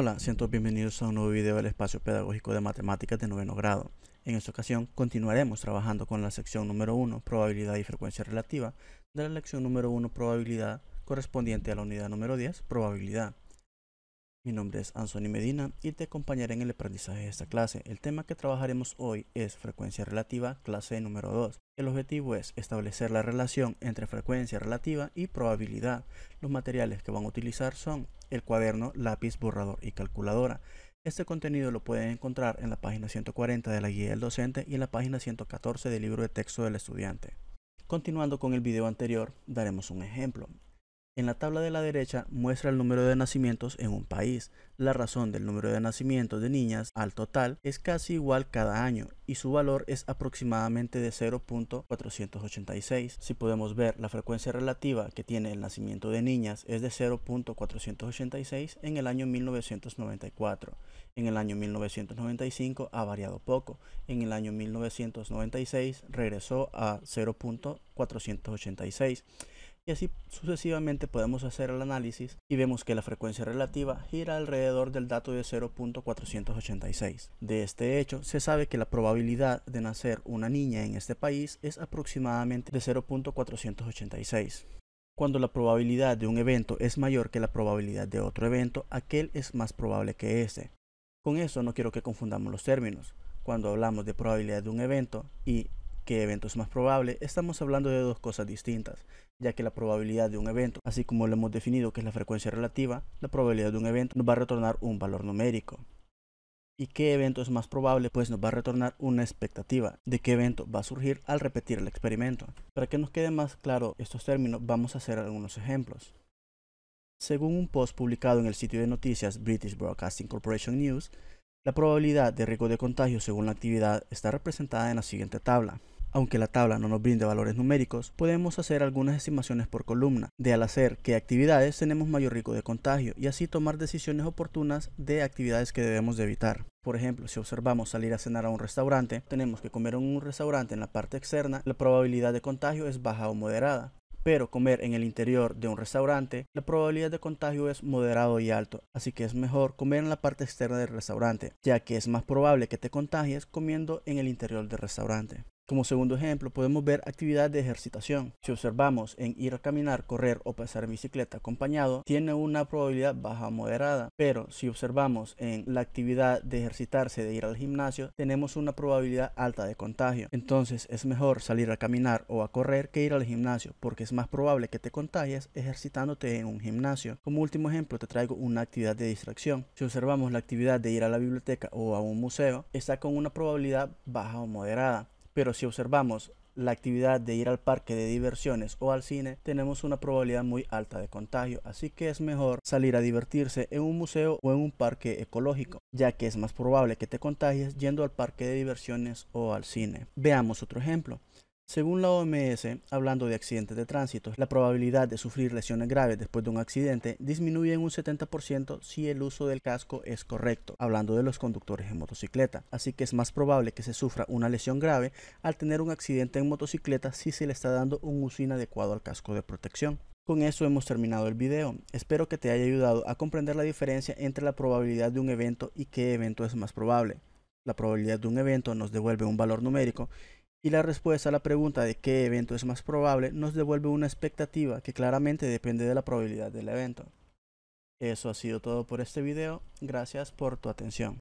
Hola, siento bienvenidos a un nuevo video del espacio pedagógico de matemáticas de noveno grado. En esta ocasión continuaremos trabajando con la sección número 1, probabilidad y frecuencia relativa, de la lección número 1, probabilidad, correspondiente a la unidad número 10, probabilidad. Mi nombre es Anthony Medina y te acompañaré en el aprendizaje de esta clase. El tema que trabajaremos hoy es frecuencia relativa, clase número 2. El objetivo es establecer la relación entre frecuencia relativa y probabilidad. Los materiales que van a utilizar son el cuaderno, lápiz, borrador y calculadora. Este contenido lo pueden encontrar en la página 140 de la guía del docente y en la página 114 del libro de texto del estudiante. Continuando con el video anterior, daremos un ejemplo. En la tabla de la derecha muestra el número de nacimientos en un país. La razón del número de nacimientos de niñas al total es casi igual cada año y su valor es aproximadamente de 0.486. Si podemos ver, la frecuencia relativa que tiene el nacimiento de niñas es de 0.486 en el año 1994. En el año 1995 ha variado poco. En el año 1996 regresó a 0.486 y así sucesivamente podemos hacer el análisis y vemos que la frecuencia relativa gira alrededor del dato de 0.486. De este hecho, se sabe que la probabilidad de nacer una niña en este país es aproximadamente de 0.486. Cuando la probabilidad de un evento es mayor que la probabilidad de otro evento, aquel es más probable que ese. Con eso no quiero que confundamos los términos. Cuando hablamos de probabilidad de un evento y qué evento es más probable, estamos hablando de dos cosas distintas, ya que la probabilidad de un evento, así como lo hemos definido que es la frecuencia relativa, la probabilidad de un evento nos va a retornar un valor numérico. ¿Y qué evento es más probable? Pues nos va a retornar una expectativa de qué evento va a surgir al repetir el experimento. Para que nos quede más claro estos términos, vamos a hacer algunos ejemplos. Según un post publicado en el sitio de noticias British Broadcasting Corporation News, la probabilidad de riesgo de contagio según la actividad está representada en la siguiente tabla. Aunque la tabla no nos brinde valores numéricos, podemos hacer algunas estimaciones por columna, de al hacer qué actividades tenemos mayor riesgo de contagio y así tomar decisiones oportunas de actividades que debemos de evitar. Por ejemplo, si observamos salir a cenar a un restaurante, tenemos que comer en un restaurante en la parte externa, la probabilidad de contagio es baja o moderada. Pero comer en el interior de un restaurante, la probabilidad de contagio es moderado y alto, así que es mejor comer en la parte externa del restaurante, ya que es más probable que te contagies comiendo en el interior del restaurante. Como segundo ejemplo, podemos ver actividad de ejercitación. Si observamos en ir a caminar, correr o pasar en bicicleta acompañado, tiene una probabilidad baja o moderada, pero si observamos en la actividad de ejercitarse, de ir al gimnasio, tenemos una probabilidad alta de contagio. Entonces es mejor salir a caminar o a correr que ir al gimnasio, porque es más probable que te contagies ejercitándote en un gimnasio. Como último ejemplo, te traigo una actividad de distracción. Si observamos la actividad de ir a la biblioteca o a un museo, está con una probabilidad baja o moderada pero si observamos la actividad de ir al parque de diversiones o al cine, tenemos una probabilidad muy alta de contagio, así que es mejor salir a divertirse en un museo o en un parque ecológico, ya que es más probable que te contagies yendo al parque de diversiones o al cine. Veamos otro ejemplo. Según la OMS, hablando de accidentes de tránsito, la probabilidad de sufrir lesiones graves después de un accidente disminuye en un 70% si el uso del casco es correcto, hablando de los conductores en motocicleta. Así que es más probable que se sufra una lesión grave al tener un accidente en motocicleta si se le está dando un uso inadecuado al casco de protección. Con eso hemos terminado el video, espero que te haya ayudado a comprender la diferencia entre la probabilidad de un evento y qué evento es más probable. La probabilidad de un evento nos devuelve un valor numérico y la respuesta a la pregunta de qué evento es más probable nos devuelve una expectativa que claramente depende de la probabilidad del evento. Eso ha sido todo por este video, gracias por tu atención.